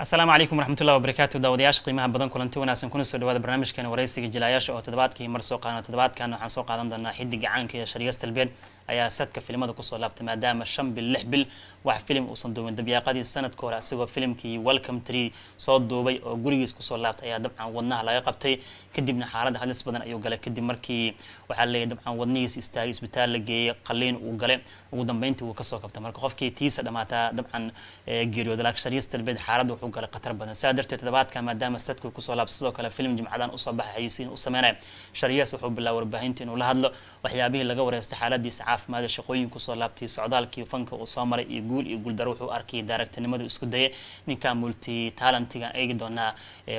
السلام عليكم ورحمة الله وبركاته داود ياش قيمها بدن كل أنت وناس نكون سوى هذا برنامج كان ورئيس الجلاية شو تدبات كي مرسو قانا تدبات كان وحن سوق عدم دنا حد جعان كي شريست البيت أيا ست كفيلم هذا قصة لابت ما دام الشم باللحبل واحد فيلم وصندوق من دبي قادي السنة كورا سوى فيلم كي ويلكم تري صاد دبي وجريس قصة لابت أيا دبعا ونها لا يقبتي كدي من حارد هذا سبنا أيو قال كدي مركي وحلي دبعا ونيس استايس بتال جي قلين وقال ودم بنتي وقصة كبت مركو خوف كي تيس دمعتا دبعا جيرو آه، دلك شريست البيت حارد u galay khatar badan sidaa darteed toddobaadka maadaama sadku kusoo laabta sidoo kale film jimcadan usoo baxay xayisiin u sameynaya shariyaas wuxuu bilaabay warbaahinta inuu la hadlo waxyaabihii laga wareystay xaaladiisa caafimaada shaqooyin kusoo laabtay socdaalkii fanka uu soo maray iyo guul iyo guuldaro wuxuu arkay daaragtinimadii isku dayay ninka multi talentigan eegi doonaa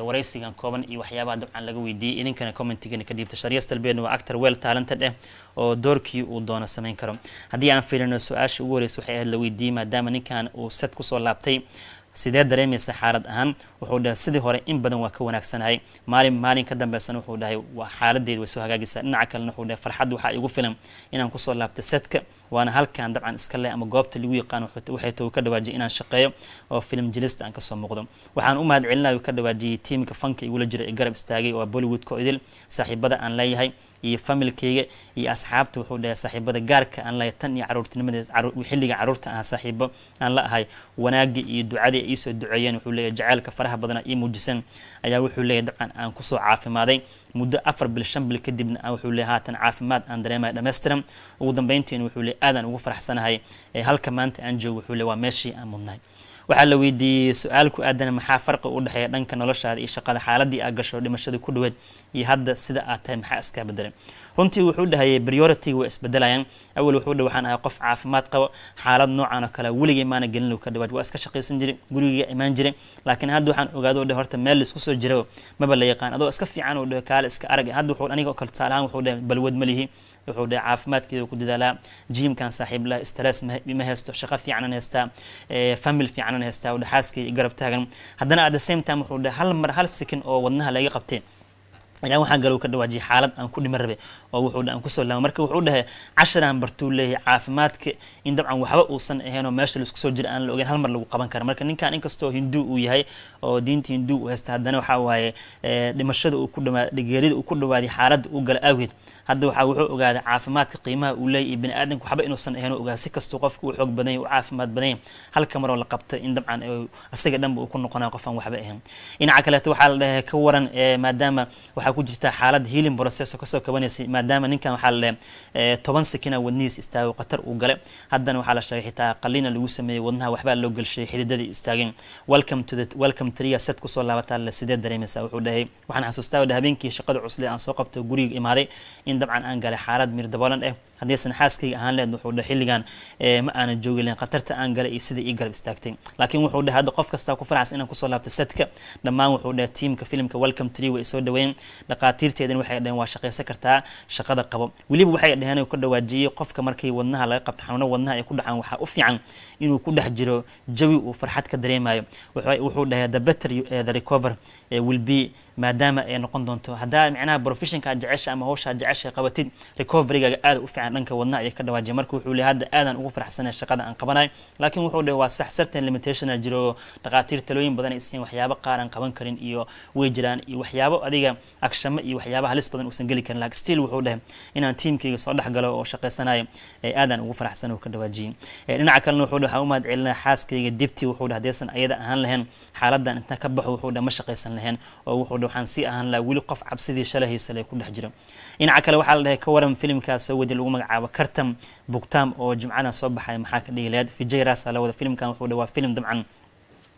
waraysigan kooban iyo waxyaabaha dabcan laga weydiiyey idinkana commentigan ka dhiibta talbeedna waa actor well talented eh oo doorkii uu doono sameyn karo haddii aan fiirino su-aasha ugu horeysa waxay ahayd la weydiiyey maadaama ninkan uu sad kusoo laabtay sidee dareemaysa xaalad ahaan wuxuu dhahay sidii hore in badan waa ka wanaagsanahay maalin maalin ka dambeysana wuxuu dhahay waa xaaladeed way soo hagaagaysaa dhinaca kalena wuxuu dhahay farxad waxaa igu filan inaan kusoo laabto setka waana halkan dabcan iska leh ama goobta lagu yaqaano waxay tahu ka dhawaajiyay inaan shaqeeyo oo film jilista aan kasoo muuqdo waxaan u mahad celinaya ka dhawaajiyay tiimka fanka igula jira ee garab istaagay oo bollywood ko idil saaxiibada aan leeyahay iyo familkeyga iyo asxaabta wuxuu dhahay saaxiibada gaarka aan lahay tan iyo caruurtinimadees xilliga caruurta aha saaxiibo aan la ahay wanaaga iyo ducadii ay iisoo duceeyeen wuxuu leeyahy jacaylka faraha badana ii muujisan ayaa wuxuu leeyahy dabcan aan kusoo caafimaaday muddo afar bil shan bil kadibna wuxuu leeyahy haatan caafimaad aan dareemaya dhammaystiran ugu dambeyntiina wuxuu leeyahy aadaan ugu faraxsanahay ee halka maanta aan joogo wuxuu leeyahy waa meeshii aan mudnahay waxaa la weydiiyey su-aal ku aadan maxaa farqi u dhexeeya dhanka noloshaada iyo shaqada xaaladii aad gasho dhimashada ku dhaweed iyo hadda sida aad tahay maxaa iskaa bedelay runtii wuxuu dhahayay priority way isbedelayaan awal wuxuu dhah waxaan ahay qof caafimaad qabo xaalad noocan oo kale weligay maana gelin ka dhawaad waa iska shaqaysan jiray gurigiga imaan jiray laakiin hadda waxaan ogaado dheh horta meel laisku soo jiro maba la yaqaan adoo iska fiican oo dheh kaale iska arag hadda wuxuu aniga kale tusaalahaan wuxuu dhahay balwad ma lihi wuxuu dhahay caafimaadkeeda ku dadaalaa jiimkan saaxiib la stress ma haysto shaqo fiicanan haystaa eh, famil fiicanan haystaa xaaskay garab taagan haddana at the same time wuxuu dhahay hal mar hal second oo wadnaha laga qabtay lakin waxaan galow ka dhawaajiyay xaalad aan ku dhiman rabe oo wuxuu aan kusoo laama marka wuxuu dhahay casharaan bartuu leeyahay caafimaadka in dabcan waxba uusan ahayn oo meesha laisku soo jira aan la ogeyn hal mar lagu qaban karo marka ninkan inkastoo hindu uu yahay oo diinta hindu uu haysta haddana waxaa waaye eh, dhimashada uu ku dhamaa geerida uu ku dhawaaday xaaladda uu gala awgeed hadda waxaa wuxuu ogaaday caafimaadka qiimaha uu leeyahy iyo baniaadanka waxba inuusan ahayn oo ogaa si kastuu qofka uu xoog badanya u caafimaad badanya halka maroo la qabta in dabcan isaga eh, dhanba uu ku noqonaa qof aan waxba ahayn dhinaca kaleeto waxaa la dhahay ka waran eh, maadaama waxaa ku jirtaa xaalad healing process oo kasoo kabanaysay maadaama ninkan waxaa la eh, toban sikina wadnihiis istaago khatar uu gale haddana waxaa la sheegay xitaa qalina lagu sameeyey wadnaha waxbaa loo gelshay xididadii istaageen welcome to the tria set kusoo laabataa la sidee dareemaysaa wuxuu dhahay waxaan xasuustaa habeenkii shaqada cusle aan soo qabto guriga imaaday in dabcan aan galay xaalad miir daboolan eh haddaysan xaaskayga ahaan leed wuxuu dheh xilligan ma aanan joogi lahayn khatarta aan galay iyo sida ii garab istaagtay laakiin wuxuu dheh hadda qof kasta ku faracsan inaan kusoo laabto setka dhammaan wuxuu dheh tiimka filimka welcome tree way soo dhaweyn dhaqaatiirteedan waxay dhaheen waa shaqaysan kartaa shaqada qabo weliba waxay dhaheen inuu ka dhawaajiyey qofka markii wadnaha laga qabto xanuuno wadnaha ay ku dhacaan waxaa u fiican inuu ku dhex jiro jawi uu farxad ka dareemayo wuxuu dhahay the better the recover will be maadaama ay noqon doonto haddaa micnaha professionka jecesha ama hawshaa jecesha qabatid recoverygaaga aada u fiican aan dhanka wadna ayay ka dhawaajiyay marka wuxuu leeyahay hadda aadan ugu farxsanay shaqada aan qabanayo laakiin wuxuu dhahay waa sax certain limitation jiro dhaqaatiir talooyin badan ay siin waxyaabo qaar aan qaban karin iyo way jiraan iyo waxyaabo adiga agshamo iyo waxyaabo halis badan uusan geli karin laakiin still wuxuu dhahay inaan tiimkayga soo dhex galo oo shaqaysanayo aadan ugu farxsan uu ka dhawaajiyay dhinaca kalena wuxuu dhahay waxaan u mahad celinaa xaaskayga dibti wuxuu dhahay hadaysan ayada ahaan lahayn xaaladdan intaan ka baxo wuxuu dhahay ma shaqaysan lahayn oo wuxuu dhahay waxaan sii ahaan lahaa weli qof cabsidii shalayhiisa lay ku dhex jira dhinaca kale waxaa la dhahay ka waran filimkaas soo wadi lagu magacaabo kartam bugtam oo jimcana soo baxay maxaa ka dhigi lahayd vijay rasa la wada filimkan wuxuu dhawaa filim dabcan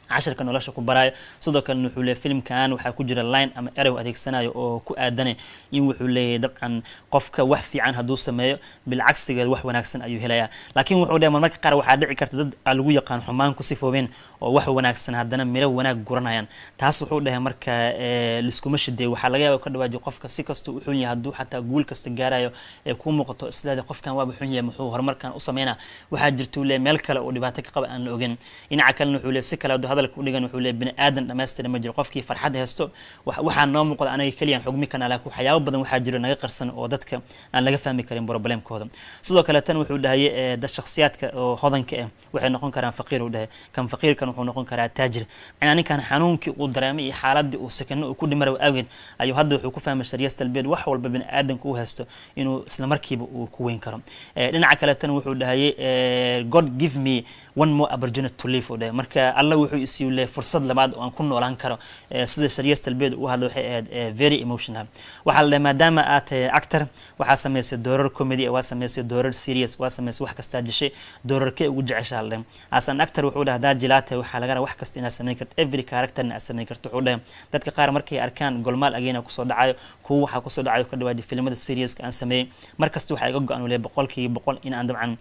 cashirka nolosha ku baraayo sidoo kalena wuxuu leeyay filmkan waxaa ku jira line ama erew adeegsanayo oo ku aadane in wuxuu leeyahay dabcan qofka wax fiican hadduu sameeyo bilcagsigeed wax wanaagsan ayuu helayaa laakiin wuxuu leeyay marmarka qaar waxaa dhici karta dad aa lagu yaqaan xumaan ku sifoobeen oo wax wanaagsan haddana miro wanaag guranayaan taas wuxuu dhahay marka eh, liskuma shideeyo waxaa laga yaaba ka dhawaaji qofka si kasta u xun yahay hadduu xataa guul kasta gaarayo ee eh, kuu muuqato islaada qofkan waaba xun yahay muxuu horumarkan u sameynaa waxaa jirta uu leeyay meel kale oo dhibaato ka qaba aan la ogeyn dhinaca kalena wuxuu leeyay si kale هذا لك كان يقول بن آدم لما استلم جل قف كي فرحة هستو وح وح النوم قل أنا كلي عن حكمي كان على كو حياة وبدن وح جل نجا قرصن وضتك أنا لقى فهمي كريم بروبلم كهذا صدق كلا تنو يقول ده هي آه، ده شخصيات ك هذا ك وح نكون كان فقير وده كان فقير كان وح نكون كان تاجر يعني أنا كان حنون كي ودرامي حالات وسكن وكل مرة وأجد أيه هذا هو كفاية مشتري استلبيد وح ولا بن آدم كو هستو إنه سلمركي وكوين كرم آه، لنا عكلا تنو يقول هي آه، God give me one more opportunity to live oo marka alla wuxuu i siiyay fursad labaad oo aan ku noolaan karo eh, sida shariis talbeed u hadlo waxay ahayd eh, very emotional waxa la maadaama aad eh, actor waxaa samaysay doorar comedy waa samaysay doorar serious waa samaysay wax kasta dishay doorarkee ugu jeceshaha le as an actor wuxuu dhaha hadaa jilaata waxaa laga wax kasta inaad samayn karto every characterna aad samayn karto wuxuu dhaha dadka qaar markay arkaan golmaal ageena kusoo dhacayo kuwa waxaa kusoo dhacayo ka dhawaadi filimada serioska aan sameeyey markasta waxaa iga go-an waliya boqolkiiba boqol in aan dabcan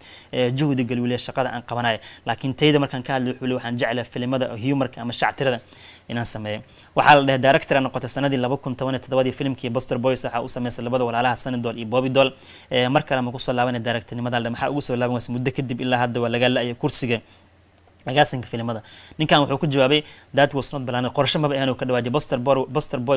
juhdi galiwiliya shaqada aan qabanayo laakiin tayda markaan ka hadlay wuxuu le waxaan jeclaa filimada humarka ama shactirada inaan sameeyo waxaa la dhahay directora noqotay sanadii laba kun toban iyo todobadii filimkii Buster Boys waxaa u sameysay labada walaalaha Sunny iyo Bobby Doll ee mar kale ma ku soo laabanay directornimada maxaa ugu soo laaban waas muddo kadib ilaa hadda waa laga la-ay kursiga agaasinka filimada ninkan wuxuu ku jawaabay that was not plan qorsho maba aanu ka dhawaajiy boster boy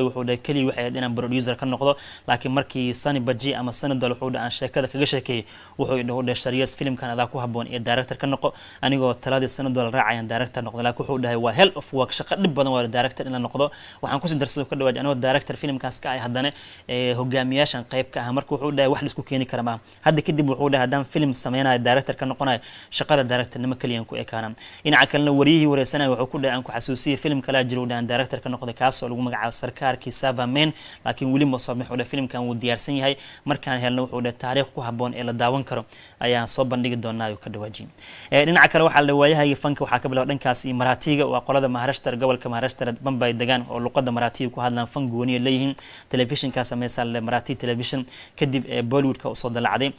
wuxuu dhahay kaliya waxay ahayd inaan producer ka noqdo laakiin markii sani baji ama sanadol wuxuu dhahay aan sheekada kaga sheekeeyey wuxuu dhahu dhahay shariyas filimkan adaa ku habboon iyo director ka noqo anigoo taladii sanadol raacayaan director noqdo laakiin wuxuu dhahay waa hell of work shaqo dhib badan waa director inaan noqdo waxaan kusii darsado ka dhawaajiy anigoo director filimkaas ka ay ah haddana eh, hogaamiyaashan qayb ka ah marka wuxuu dhahay wax laisku keeni kara maaha hadda kadib wuxuu dhahay haddaan filim sameynayo director ka noqonayo shaqada directornimo kaliyan ku ekaanan dhinaca kalena wariyihii wareysanaya wuxuu ku dhahay aan ku xasuusiyay film kala jiro dhan director-ka noqday kaas oo lagu magacaabo sarkaarkii Savamen laakiin weli ma sameeyo dhan filmkan wuu diyaarsan yahay markaan helno wuxuu dhahay taariikh ku haboon ee la daawan karo ayaan soo bandhigi doonaa oo ka dhawaajin ee dhinaca kale waxaa la waayahay fanka waxaa ka bilaw dhankaas Maraatiga waa qolada Maharashtra gobolka Maharashtra Bombay degan oo luqada Maraatiga ku hadlaan fan gooni leeyihiin telefishinka sameeyay le Maraati television kadib Bollywoodka u soo dalacday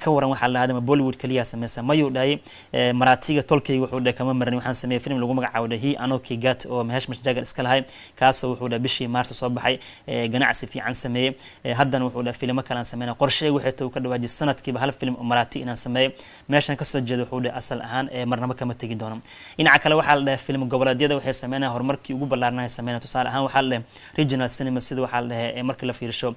ka waran waxaa la hadama Bollywood kaliya sameeyay mayo dhahay Maraatiga tolkay wuxuu dhahay kama marni waxaan sameeyey film lagu magacaabo dhe he ano kigat oo mahesh mashjagan iska lahay kaasoo wuxuu dha bishii maarso soo baxay ganacsi fiican sameeyey haddana wuxuu dha filmo kalean sameynaa qorsheyga waxay tahay ka dhawaaji sanadkiiba hal film maraati inaan sameeyo meeshan kasoo jeeda wuxuu dha asal ahaan marnaba kama tegi doono dhinaca kale waxaa la dhahay film goboleedyada waxay sameynaya horumarkii ugu ballaarnaya sameynaya tusaale ahaan waxaa la dhahay regional cinema sida waxaa la dhahay markii la fiirsho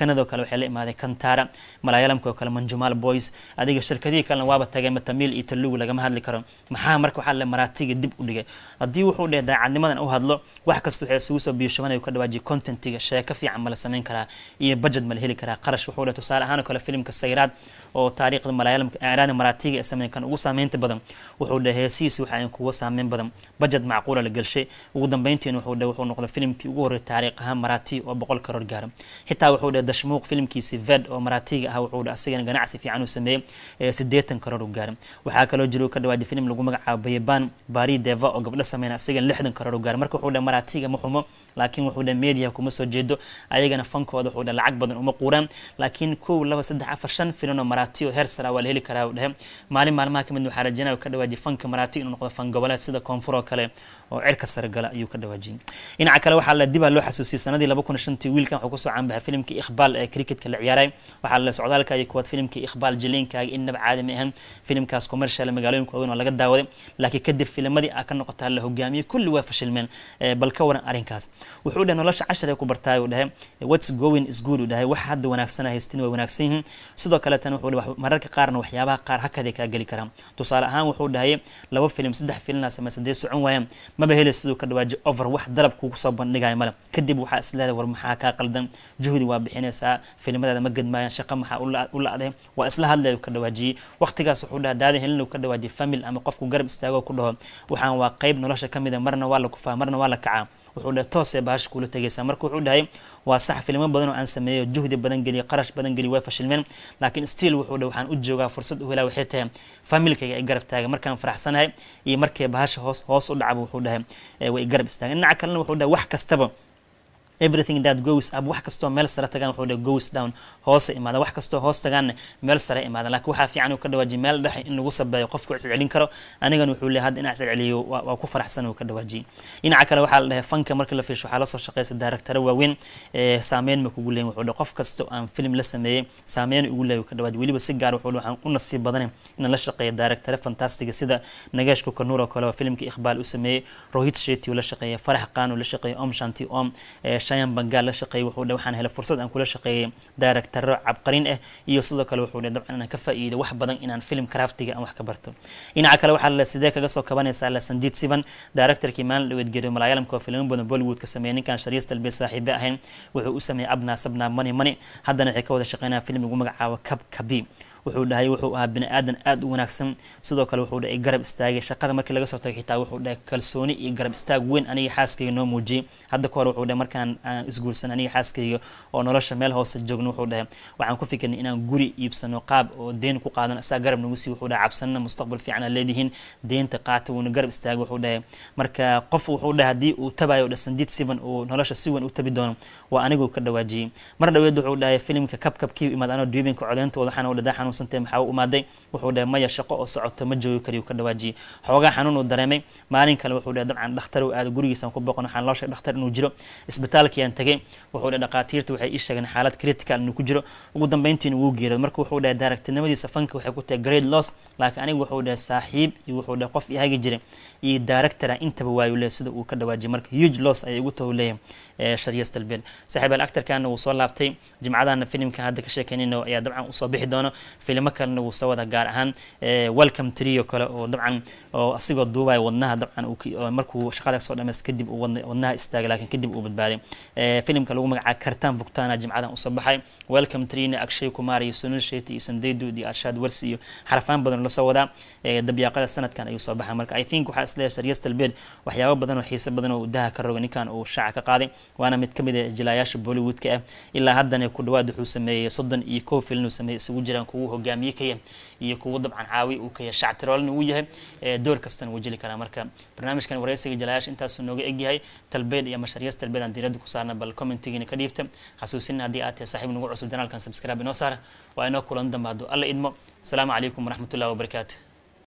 kanadoo kale waxay la imaadeen kantara malayalamka oo kale manjumal boys adiga shirkadihii kalena waaba tageen matamiil iyo talugu lagama hadli karo maxaa marka waxaa le maraatiga dib u dhigay haddii wuxuu dheh daacadnimadan u hadlo wax kasta waxay isugu soo biyoshobanayo ka dhawaajiya contentiga sheeko fiican ma la samayn karaa iyo budget ma la heli karaa qarash wuxuu dheh tusaale ahaan oo kale filimka sayraad oo taariikhda malayaalamka maraatiga ee sameyn kan ugu saamaynta badan wuxuu dheh heesihiisi waxa aan kuga saamayn badan budget macquula la gelshay ugu dambayntiina wuxuu dheh wuxuu noqday filimkii ugu horreey taariikh ahaan maraati oo boqol karoor gaara xitaa wuxuu dheh dashmuuq filimkiisi ved oo maraatiga ah wuxuu dheh asagana ganacsi fiican uu sameeyey ee siddeetan karoor u gaara waxaa kaloo jira ka dhawaajiy filim lagu magacaabay ban bari deva oo gabdho sameyn asigan lixdan karoor gaar marka wuxuu dhan maratiga ma xumo laakiin wuxuu dhan media kuma soo jeedo ayagana fankooda wuxuu dhan lacag badan uma quuraan laakiin kow laba saddex afar shan filan oo marati oo heer sara waa la heli karaa uu dhehe maalin maalmaha kamid waxaa rajaynaya ka dhawaajiyay fanka marati inuu noqdo fan goboleed sida koonfur oo kale oo cirka sare gala ayuu ka dhawaajiyay dhinaca kale waxaa la dibaa loo xasuusiyey sanadii laba kun shantii wiilkan wuxuu kusoo caanbaxay filimkii ikhbaal ee cricketka la ciyaaray waxaa la socdaalka iyo kuwaad filimkii ikhbaal jaliinkaaga in nab caadami ahan filimkaas commercial magaalooyinka waaweyn oo laga داودي لكن كدب في المدي أكن نقطة على هجامي كل وافشل من آه، بالكورة أرينكاس كاس وحول إنه لش عشرة يكون برتاي وده what's going is good وده واحد ونعكسنا هستين ونعكسين صدق كلا تنو حول مرك قارن وحيابا قار هكذا كجلي كرام تصار أهم وحول ده لو في المسدح في الناس ما سديس عن وين ما بهل الصدق كده واجي over واحد ضرب كوكسب نجاي ملا كدب وحاس لا ور محاكاة قلدم جهد وابحين سا في المدى ما قد ما ينشق محاول ولا ولا وأسلها الله كده واجي وقت كاس حول ده ده هل كده واجي فمل أم qofku garab istaago ku dhaho waxaan waa qeyb nolosha ka kamida ah, marna waa la kufaa marna waa la kacaa wuxuu dhahay toosee bahasha kuula tegaysaa marka wuxuu dhahay waa sax filimo badan oo aan sameeyo juhdi badan geliyo qarash badan geliya way fashilmeen laakiin still wuxuu dhahay waxaan u joogaa fursad u helaa waxay tahay familkayga ay garab taaga markaan faraxsanahay iyo markay bahasha hoos hoos u dhacba wuxuu dhahay way garab istaagan dhinaca kalena wuxuu dhahay wax kastaba everything that goes up wax kastoo meel sare tagaan wuxuu dhe goes down hoose imaada wax kastoo hoos tagaanna meel sare imaada laakiin waxaa fiican uu ka dhawaajiye meel dhexe in lagu sabeeyo qofka iscelcelin karo anigana wuxuu leey hadda inaa iscelceliyo waa ku faraxsan uu ka dhawaajiyey dhinaca kale waxaa la dhahay fanka marka la fiisho waxaa la shaqeysa daaragtaro waaweyn saameyn ma kugu leeyin wuxuu dhe qof kastoo aan film la sameeyey saameyn ugu leey ka dhawaajiye weliba si gaar ah wuxuu dhe waxaan u nasiib badane inaan la shaqeeyo daaragtare fantastiga sida nagash kukanuur oo kale oo filimka iqbaal u sameeyey rohit shetty uu la shaqeeyey farax qaan uu la shaqeeyey om shanti om shayan bangaal la shaqeeyay wuxuu dhe waxaan helay fursad aan kula shaqeeyay daaragtaro cabqarin ah iyo sidoo kale wuxuu dhe dabcan inaan ka faa'iido wax badan inaan film craftiga aan wax ka barto dhinaca kale waxaa la sidee kaga soo kabanaysaa la sanjiit sivan daaragtarkii maalin dhaweed geeriyo malaayaalamka oo filmo badan bollywood ka sameeyay ninkan shariis talbiya saaxiibe ahayn wuxuu u sameeyay abnaa sabnaa mani mani haddana waxay ka wada shaqeynaya film lagu magacaabo kab kabi wuxuu dhahay wuxuu ahaa bani-aadan aada u wanaagsan sidoo kale wuxuu dhahay garab istaagay shaqada markii laga soo tagay xitaa wuxuu dhahay kalsooni iyo garab istaag weyn aniga xaaskayga noo muujiyey hadda ka hore wuxuu dhahay markaan aan ah, isguursan aniga xaaskayga oo nolosha meel hoose joogno wuxuu dhahay waxaan ku fikirnay inaan guri iibsano qaab oo deen ku qaadan asaa garab nagu sii wuxuu dhahay cabsanna mustaqbal fiican leedihiin deenta qaata wuuna garab istaagay wuxuu dhahay marka qof wuxuu dhahay haddii uu tabayo dhe sanjiid sivan uu nolosha si weyn u tabi doono waa aniguu ka dhawaajiyey mar dhaweed wuxuu dhahay filimka kabkabkii imaad anoo duubinka codeentooda waxaana u dhadaxanu xanuunsantay maxaa u imaaday wuxuu dhahay maya shaqo oo socota ma joogi kariyu ka dhawaajiyey xoogaa xanuun dareemay maalin kale wuxuu dhahay dabcan dhakhtarow aada gurigiisaan ku boqon waxaan loo sheegay dhakhtar inuu jiro isbitaalkiyaan tagay wuxuu dhahay dhakhaatiirta waxay ii sheegeen xaalad critical inuu ku jiro ugu dambeyntiina wuu geeriyod marka wuxuu dhahay daaragtinimadiisa fanka waxay ku tahay grade loss laakiin aniga wuxuu dhahay saaxiib iyo wuxuu dhahay qof ihagi jiray iyo directora intaba waayu leh sida uu ka dhawaajiyay marka huge loss ayay ugu tahow leeyahay shariyas talbeel saaxiibaal actarkana wuu soo laabtay jimcadana filimka hadda ka sheekeynayno ayaa dabcan usoo bixi doono filimo kalena wuu soo wada gaar ahaan welcome trio kale oo dabcan oo asigoo duubaya wadnaha dabcan markuu shaqada soo dhamays kadib wadnaha istaagay laakiin kadib uu badbaaday filimka lagu magacaabo kartaan vugtana jimcadan usoo baxay welcome trina akshay kumar iyo sunil sheeti iyo sandaydu iyo arshaad warsi iyo xarafaan badan lasoo wadaa dabyaaqada sanadkan ayuu soo baxay marka i think waxaa isleeyahay sharyastalbed waxyaabo badan oo xiise badan oo daha ka rogay ninkan uu shaaca ka qaaday waana mid ka mid ah jilaayaasha bollywoodka ah ilaa haddana ku dhawaad wuxuu sameeyey soddon iyo kow filin uu sameeyey isugu jiraan kugu هجامي كي يكو ضب عن عاوي وكي شعترال نويه آه، دور كستن وجلي كلام مركب برنامج كان ورئيس الجلاش انت سنوجا اجي هاي تلبيد يا مشاريع تلبيد عن ديرد كسرنا بالكومنت تيجي نكديبته خصوصا هذه آتي صاحب نقول عصو دنال كان سبسكرايب نصر وانا كل عندما بعده الله إدمو السلام عليكم ورحمة الله وبركاته